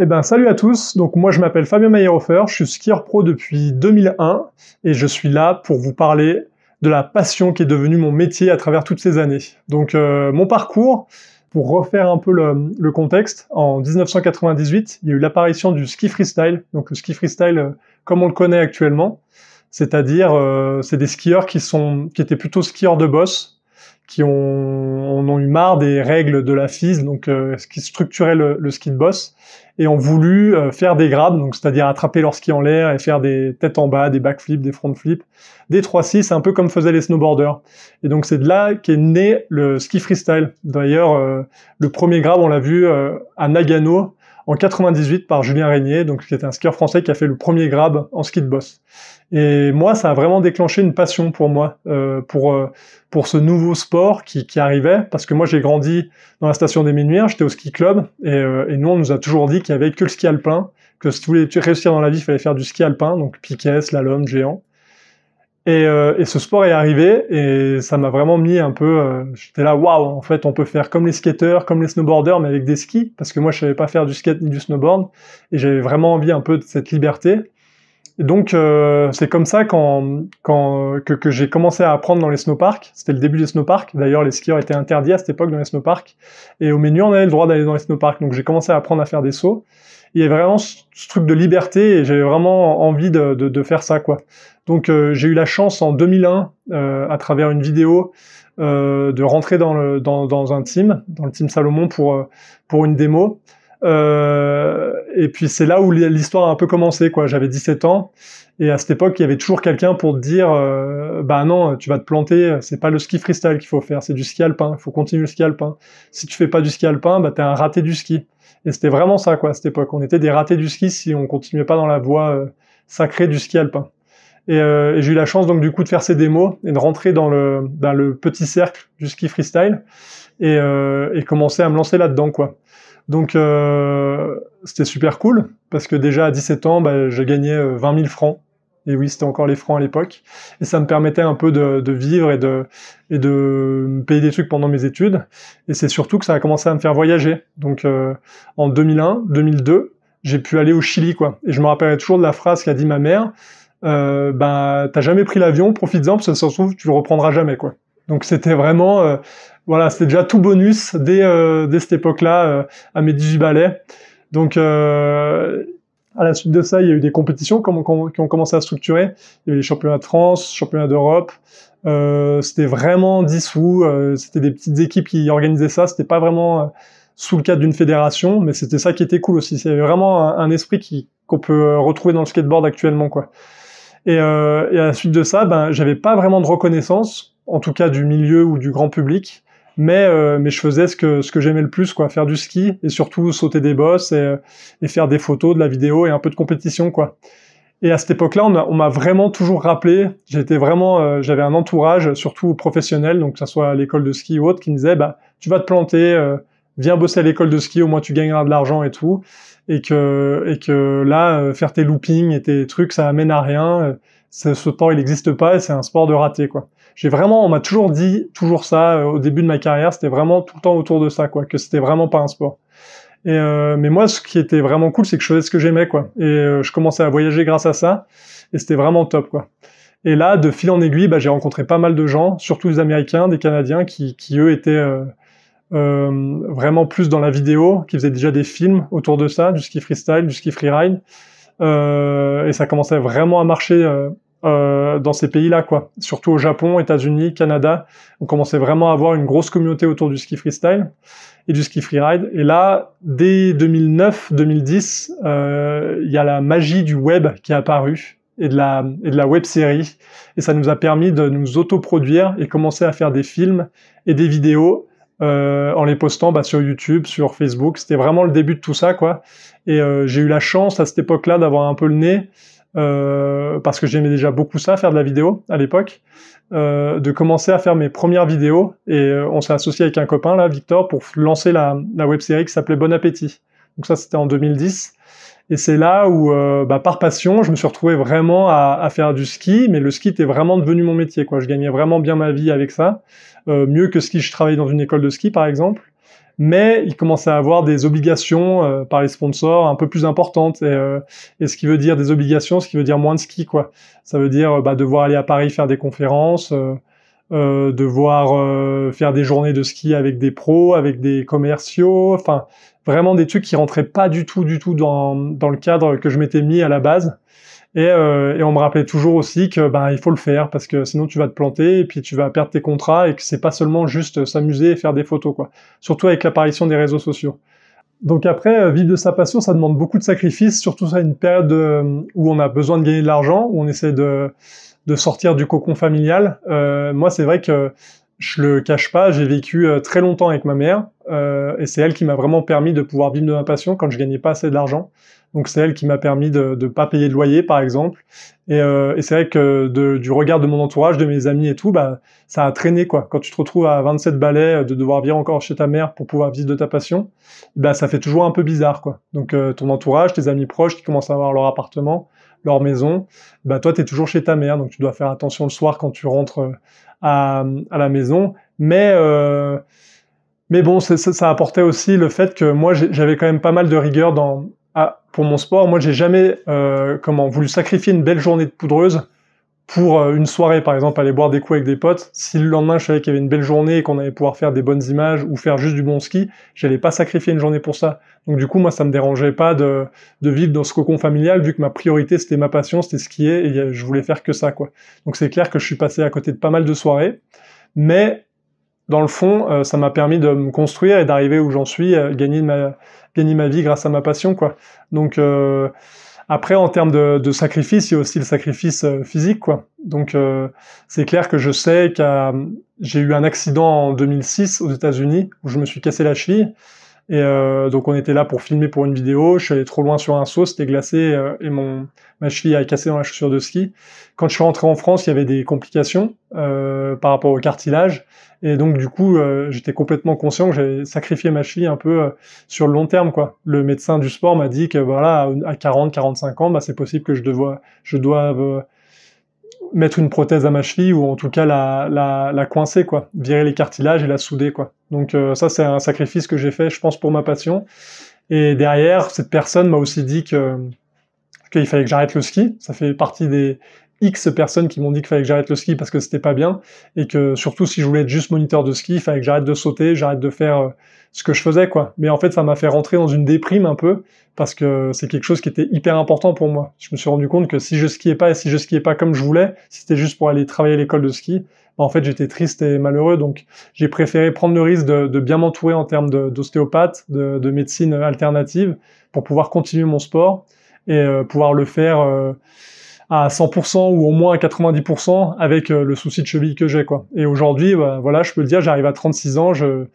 Eh ben, salut à tous. Donc, moi, je m'appelle Fabien Meyerhofer. Je suis skieur pro depuis 2001 et je suis là pour vous parler de la passion qui est devenue mon métier à travers toutes ces années. Donc, euh, mon parcours, pour refaire un peu le, contexte, en 1998, il y a eu l'apparition du ski freestyle. Donc, le ski freestyle, euh, comme on le connaît actuellement, c'est-à-dire, euh, c'est des skieurs qui sont, qui étaient plutôt skieurs de boss, qui ont, eu marre des règles de la FIS, donc euh, ce qui structurait le, le, ski de boss, et ont voulu euh, faire des grabs, donc c'est-à-dire attraper leur ski en l'air et faire des têtes en bas, des backflips, des front des 3-6, un peu comme faisaient les snowboarders. Et donc c'est de là qu'est né le ski freestyle. D'ailleurs, euh, le premier grab, on l'a vu à Nagano, en 98 par Julien Régnier, donc qui était un skieur français qui a fait le premier grab en ski de boss. Et moi, ça a vraiment déclenché une passion pour moi, euh, pour euh, pour ce nouveau sport qui, arrivait, parce que moi j'ai grandi dans la station des Minuires, j'étais au ski club, euh, et, nous on nous a toujours dit qu'il y avait que le ski alpin, que si tu voulais réussir dans la vie, il fallait faire du ski alpin, donc piquet, slalom, géant. Et, euh, et, ce sport est arrivé et ça m'a vraiment mis un peu. Euh, j'étais là, waouh, en fait, on peut faire comme les skateurs, comme les snowboarders, mais avec des skis, parce que moi, je savais pas faire du skate ni du snowboard, et j'avais vraiment envie un peu de cette liberté. Et donc, euh, c'est comme ça qu'en quand, que, que j'ai commencé à apprendre dans les snowparks. C'était le début des snowparks. D'ailleurs, les skieurs étaient interdits à cette époque dans les snowparks. Et au menu, on avait le droit d'aller dans les snowparks. Donc, j'ai commencé à apprendre à faire des sauts il y avait vraiment ce, truc de liberté et j'avais vraiment envie de, de, de, faire ça quoi. Donc euh, j'ai eu la chance en 2001, euh, à travers une vidéo, euh, de rentrer dans, le, dans, un team, dans le team Salomon pour, pour une démo. et puis c'est là où l'histoire a un peu commencé. quoi. J'avais 17 ans et à cette époque, il y avait toujours quelqu'un pour te dire bah non, tu vas te planter, c'est pas le ski freestyle qu'il faut faire, c'est du ski alpin, il faut continuer le ski alpin. Si tu fais pas du ski alpin, bah t'es un raté du ski. Et c'était vraiment ça quoi à cette époque. On était des ratés du ski si on continuait pas dans la voie sacrée du ski alpin. Euh, et, j'ai eu la chance donc du coup de faire ces démos et de rentrer dans le, dans ben, le petit cercle du ski freestyle et, euh, et commencer à me lancer là-dedans quoi. Donc euh, c'était super cool parce que déjà à 17 ans, bah, je gagnais 20 000 francs. Et oui, c'était encore les francs à l'époque. Et ça me permettait un peu de, de vivre et de, et de payer des trucs pendant mes études. Et c'est surtout que ça a commencé à me faire voyager. Donc en 2001, 2002, j'ai pu aller au Chili quoi. Et je me rappellerai toujours de la phrase qu'a dit ma mère euh, ben t'as jamais pris l'avion, profite en parce que ça se trouve tu le reprendras jamais quoi. Donc c'était vraiment euh, voilà, c'était déjà tout bonus dès, euh, cette époque-là euh, à mes 18 balais. Donc à la suite de ça, il y a eu des compétitions qui ont, commencé à structurer. Il y avait les championnats de France, championnats d'Europe. c'était vraiment dissous. c'était des petites équipes qui organisaient ça. C'était pas vraiment sous le cadre d'une fédération, mais c'était ça qui était cool aussi. c'est vraiment un, esprit qu'on peut retrouver dans le skateboard actuellement, quoi. Euh, et, à la suite de ça, ben, j'avais pas vraiment de reconnaissance, en tout cas du milieu ou du grand public, mais, euh, mais je faisais ce que, ce que j'aimais le plus, quoi, faire du ski et surtout sauter des bosses et, euh, faire des photos, de la vidéo et un peu de compétition, quoi. Et à cette époque-là, on m'a vraiment toujours rappelé. J'étais vraiment, j'avais un entourage, surtout professionnel, donc que ce soit à l'école de ski ou autre, qui me disait, bah, tu vas te planter, viens bosser à l'école de ski, au moins tu gagneras de l'argent et tout et que et que là euh, faire tes loopings et tes trucs ça amène à rien euh, ce sport il n'existe pas et c'est un sport de raté quoi j'ai vraiment on m'a toujours dit toujours ça euh, au début de ma carrière c'était vraiment tout le temps autour de ça quoi que c'était vraiment pas un sport et mais moi ce qui était vraiment cool c'est que je faisais ce que j'aimais quoi et je commençais à voyager grâce à ça et c'était vraiment top quoi et là de fil en aiguille bah, j'ai rencontré pas mal de gens surtout des américains des canadiens qui, qui eux étaient euh, vraiment plus dans la vidéo, qui faisait déjà des films autour de ça, du ski freestyle, du ski freeride. Euh, et ça commençait vraiment à marcher euh, euh, dans ces pays-là, quoi. Surtout au Japon, États-Unis, Canada, on commençait vraiment à avoir une grosse communauté autour du ski freestyle et du ski freeride. Et là, dès 2009-2010, euh, il y a la magie du web qui est apparue et de la, et de la web série. Et ça nous a permis de nous autoproduire et commencer à faire des films et des vidéos euh, en les postant bah, sur YouTube, sur Facebook. C'était vraiment le début de tout ça, quoi. Et euh, j'ai eu la chance à cette époque-là d'avoir un peu le nez, euh, parce que j'aimais déjà beaucoup ça, faire de la vidéo à l'époque, de commencer à faire mes premières vidéos. Et on s'est associé avec un copain, là, Victor, pour lancer la, web série qui s'appelait Bon Appétit. Donc ça, c'était en 2010. Et c'est là où, bah, par passion, je me suis retrouvé vraiment à, à, faire du ski, mais le ski était vraiment devenu mon métier. Quoi. Je gagnais vraiment bien ma vie avec ça. Euh, mieux que ce qui je travaillais dans une école de ski, par exemple. Mais il commençait à avoir des obligations euh, par les sponsors un peu plus importantes. Euh, et, ce qui veut dire des obligations, ce qui veut dire moins de ski, quoi. Ça veut dire bah, devoir aller à Paris faire des conférences, devoir faire des journées de ski avec des pros, avec des commerciaux. Enfin, vraiment des trucs qui rentraient pas du tout, du tout dans, dans le cadre que je m'étais mis à la base. Euh, et, on me rappelait toujours aussi que ben il faut le faire parce que sinon tu vas te planter et puis tu vas perdre tes contrats et que c'est pas seulement juste s'amuser et faire des photos quoi. Surtout avec l'apparition des réseaux sociaux. Donc après, euh, vivre de sa passion, ça demande beaucoup de sacrifices, surtout à une période euh, où on a besoin de gagner de l'argent, où on essaie de, de sortir du cocon familial. moi, c'est vrai que je le cache pas, j'ai vécu très longtemps avec ma mère, et c'est elle qui m'a vraiment permis de pouvoir vivre de ma passion quand je gagnais pas assez d'argent. Donc c'est elle qui m'a permis de ne pas payer de loyer, par exemple. Et, euh, et c'est vrai que de, du regard de mon entourage, de mes amis et tout, bah, ça a traîné quoi. Quand tu te retrouves à 27 balais, euh, de devoir vivre encore chez ta mère pour pouvoir vivre de ta passion, bah, ça fait toujours un peu bizarre quoi. Donc euh, ton entourage, tes amis proches qui commencent à avoir leur appartement, leur maison, bah, toi tu es toujours chez ta mère, donc tu dois faire attention le soir quand tu rentres euh, à, la maison. Mais mais bon, ça, ça, apportait aussi le fait que moi, j'avais quand même pas mal de rigueur dans, ah, pour mon sport, moi j'ai jamais euh, comment voulu sacrifier une belle journée de poudreuse pour euh, une soirée, par exemple, aller boire des coups avec des potes. Si le lendemain je savais qu'il y avait une belle journée et qu'on allait pouvoir faire des bonnes images ou faire juste du bon ski, j'allais pas sacrifier une journée pour ça. Donc du coup, moi ça me dérangeait pas de, vivre dans ce cocon familial vu que ma priorité c'était ma passion, c'était skier et euh, je voulais faire que ça quoi. Donc c'est clair que je suis passé à côté de pas mal de soirées, mais dans le fond, euh, ça m'a permis de me construire et d'arriver où j'en suis, euh, gagner ma, ma vie grâce à ma passion, quoi. Donc euh, après, en termes de, sacrifice, il y a aussi le sacrifice physique, quoi. Donc, c'est clair que je sais que j'ai eu un accident en 2006 aux États-Unis où je me suis cassé la cheville. Et euh, donc on était là pour filmer pour une vidéo, je suis allé trop loin sur un saut, c'était glacé euh, et mon ma cheville a cassé dans la chaussure de ski. Quand je suis rentré en France, il y avait des complications euh, par rapport au cartilage et donc du coup euh, j'étais complètement conscient que j'avais sacrifié ma cheville un peu euh, sur le long terme quoi. Le médecin du sport m'a dit que voilà à 40 45 ans, bah, c'est possible que je dois je doive mettre une prothèse à ma cheville ou en tout cas la, la, la coincer quoi, virer les cartilages et la souder quoi. Donc euh, ça, c'est un sacrifice que j'ai fait, je pense, pour ma passion. Et derrière, cette personne m'a aussi dit que qu'il fallait que j'arrête le ski. Ça fait partie des X personnes qui m'ont dit qu'il fallait que j'arrête le ski parce que c'était pas bien et que surtout si je voulais être juste moniteur de ski, il fallait que j'arrête de sauter, j'arrête de faire euh, ce que je faisais quoi. Mais en fait, ça m'a fait rentrer dans une déprime un peu parce que c'est quelque chose qui était hyper important pour moi. Je me suis rendu compte que si je skiais pas et si je skiais pas comme je voulais, si c'était juste pour aller travailler à l'école de ski, bah, en fait, j'étais triste et malheureux. Donc, j'ai préféré prendre le risque de, bien m'entourer en termes d'ostéopathe, de, de, médecine alternative, pour pouvoir continuer mon sport et euh, pouvoir le faire euh, à 100% ou au moins à 90% avec euh, le souci de cheville que j'ai. quoi. Et aujourd'hui, bah, voilà, je peux le dire, j'arrive à 36 ans, je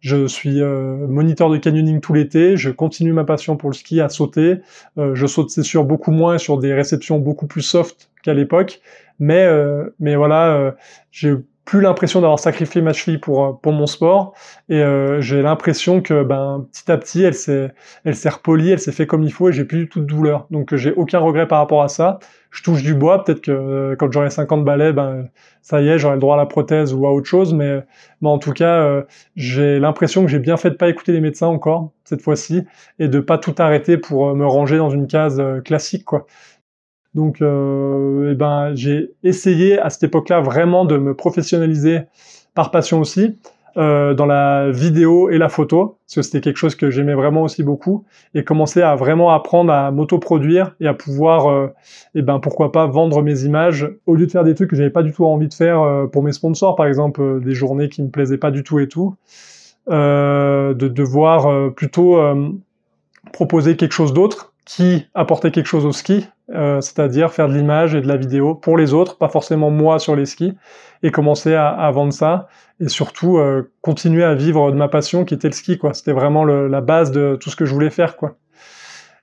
je suis euh, moniteur de canyoning tout l'été. Je continue ma passion pour le ski à sauter. Euh, je saute, c'est sûr, beaucoup moins sur des réceptions beaucoup plus soft qu'à l'époque. Mais, euh, mais voilà, j'ai plus l'impression d'avoir sacrifié ma cheville pour euh, pour mon sport et euh, j'ai l'impression que ben petit à petit elle s'est elle s'est repolie, elle s'est fait comme il faut et j'ai plus du tout de douleur. Donc euh, j'ai aucun regret par rapport à ça. Je touche du bois, peut-être que quand j'aurai 50 balais ben ça y est, j'aurai le droit à la prothèse ou à autre chose mais mais en tout cas j'ai l'impression que j'ai bien fait de pas écouter les médecins encore cette fois-ci et de pas tout arrêter pour me ranger dans une case classique quoi. Donc, euh, eh ben, j'ai essayé à cette époque-là vraiment de me professionnaliser par passion aussi. Euh, dans la vidéo et la photo, parce que c'était quelque chose que j'aimais vraiment aussi beaucoup, et commencer à vraiment apprendre à m'autoproduire et à pouvoir, et euh, eh ben pourquoi pas vendre mes images au lieu de faire des trucs que j'avais pas du tout envie de faire pour mes sponsors, par exemple des journées qui me plaisaient pas du tout et tout, de devoir plutôt proposer quelque chose d'autre qui apportait quelque chose au ski euh, c'est-à-dire faire de l'image et de la vidéo pour les autres, pas forcément moi sur les skis, et commencer à, vendre ça, et surtout euh, continuer à vivre de ma passion qui était le ski, quoi. C'était vraiment la base de tout ce que je voulais faire, quoi.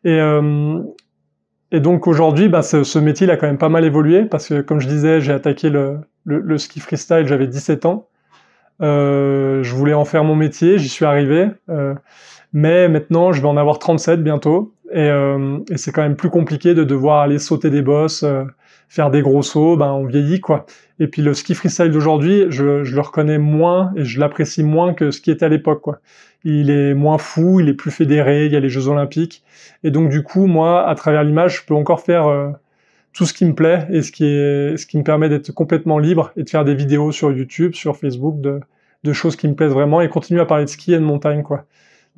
Et, euh, donc aujourd'hui, bah, ce, métier a quand même pas mal évolué, parce que comme je disais, j'ai attaqué le, ski freestyle, j'avais 17 ans. je voulais en faire mon métier, j'y suis arrivé, mais maintenant je vais en avoir 37 bientôt. Euh, et, c'est quand même plus compliqué de devoir aller sauter des bosses, euh, faire des gros sauts, ben on vieillit quoi. Et puis le ski freestyle d'aujourd'hui, je, le reconnais moins et je l'apprécie moins que ce qui était à l'époque quoi. Il est moins fou, il est plus fédéré, il y a les Jeux Olympiques. Et donc du coup, moi, à travers l'image, je peux encore faire euh, tout ce qui me plaît et ce qui, est, ce qui me permet d'être complètement libre et de faire des vidéos sur YouTube, sur Facebook, de, de choses qui me plaisent vraiment et continuer à parler de ski et de montagne quoi.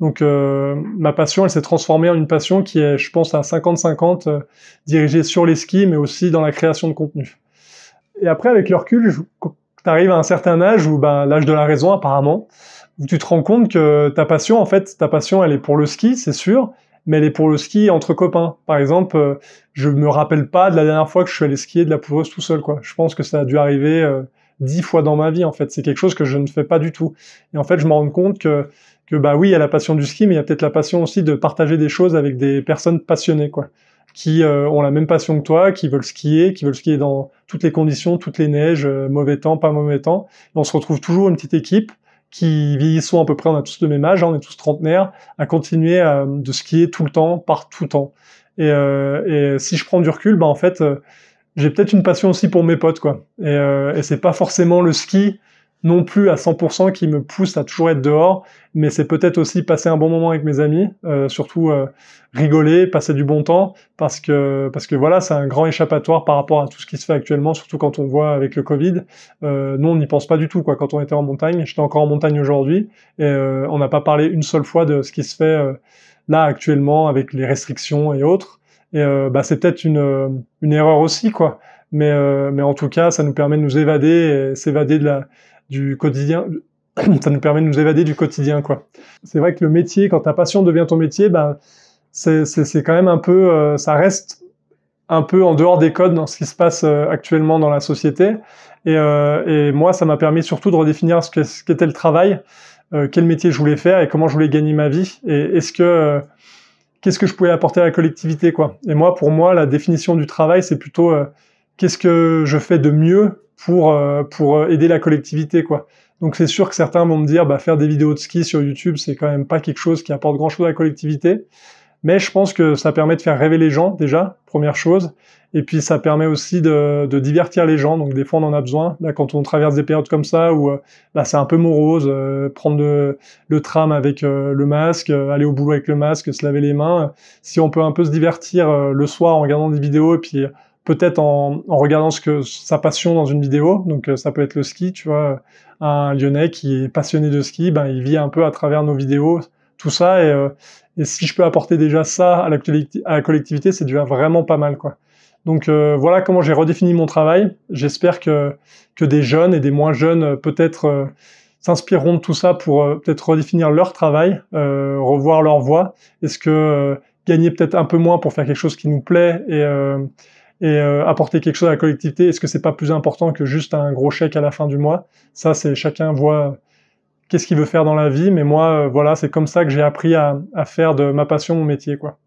Donc euh, ma passion, elle s'est transformée en une passion qui est, je pense, à 50-50, euh, dirigée sur les skis, mais aussi dans la création de contenu. Et après, avec le recul, tu arrives à un certain âge, ou ben, l'âge de la raison apparemment, où tu te rends compte que ta passion, en fait, ta passion, elle est pour le ski, c'est sûr, mais elle est pour le ski entre copains. Par exemple, euh, je me rappelle pas de la dernière fois que je suis allé skier de la poudreuse tout seul. quoi. Je pense que ça a dû arriver dix fois dans ma vie, en fait. C'est quelque chose que je ne fais pas du tout. Et en fait, je me rends compte que que bah oui, il y a la passion du ski, mais il y a peut-être la passion aussi de partager des choses avec des personnes passionnées, quoi, qui euh, ont la même passion que toi, qui veulent skier, qui veulent skier dans toutes les conditions, toutes les neiges, euh, mauvais temps, pas mauvais temps. on se retrouve toujours une petite équipe qui vieillissons à peu près, on a tous de même âge, hein, on est tous trentenaires, à continuer euh, de skier tout le temps, par tout temps. Et, si je prends du recul, bah en fait, j'ai peut-être une passion aussi pour mes potes, quoi. Et, et c'est pas forcément le ski non plus à 100% qui me pousse à toujours être dehors, mais c'est peut-être aussi passer un bon moment avec mes amis, euh, surtout euh, rigoler, passer du bon temps, parce que parce que voilà, c'est un grand échappatoire par rapport à tout ce qui se fait actuellement, surtout quand on voit avec le Covid. Euh, nous, on n'y pense pas du tout quoi. Quand on était en montagne, j'étais encore en montagne aujourd'hui, et euh, on n'a pas parlé une seule fois de ce qui se fait là actuellement avec les restrictions et autres. Et bah, c'est peut-être une, une erreur aussi quoi. Mais, mais en tout cas, ça nous permet de nous évader, s'évader de la, du quotidien. Ça nous permet de nous évader du quotidien, quoi. C'est vrai que le métier, quand ta passion devient ton métier, ben, c'est quand même un peu, euh, ça reste un peu en dehors des codes dans ce qui se passe euh, actuellement dans la société. Et, euh, et moi, ça m'a permis surtout de redéfinir ce qu'était le travail, euh, quel métier je voulais faire et comment je voulais gagner ma vie. Et est-ce que qu'est-ce que je pouvais apporter à la collectivité, quoi. Et moi, pour moi, la définition du travail, c'est plutôt qu'est-ce que je fais de mieux pour euh, pour euh, aider la collectivité quoi. Donc c'est sûr que certains vont me dire bah faire des vidéos de ski sur YouTube c'est quand même pas quelque chose qui apporte grand chose à la collectivité, mais je pense que ça permet de faire rêver les gens déjà première chose, et puis ça permet aussi de, de divertir les gens. Donc des fois on en a besoin là quand on traverse des périodes comme ça où là euh, bah, c'est un peu morose, prendre le, tram avec le masque, aller au boulot avec le masque, se laver les mains. Si on peut un peu se divertir le soir en regardant des vidéos et puis peut-être en, en, regardant ce que sa passion dans une vidéo. Donc euh, ça peut être le ski, tu vois, un Lyonnais qui est passionné de ski, ben il vit un peu à travers nos vidéos tout ça et, euh, et si je peux apporter déjà ça à la, à la collectivité, c'est déjà vraiment pas mal quoi. Donc euh, voilà comment j'ai redéfini mon travail. J'espère que que des jeunes et des moins jeunes peut-être s'inspireront de tout ça pour peut-être redéfinir leur travail, revoir leur voie. Est-ce que gagner peut-être un peu moins pour faire quelque chose qui nous plaît et et euh, apporter quelque chose à la collectivité Est-ce que c'est pas plus important que juste un gros chèque à la fin du mois Ça, c'est chacun voit euh, qu'est-ce qu'il veut faire dans la vie, mais moi, euh, voilà, c'est comme ça que j'ai appris à, à, faire de ma passion mon métier, quoi.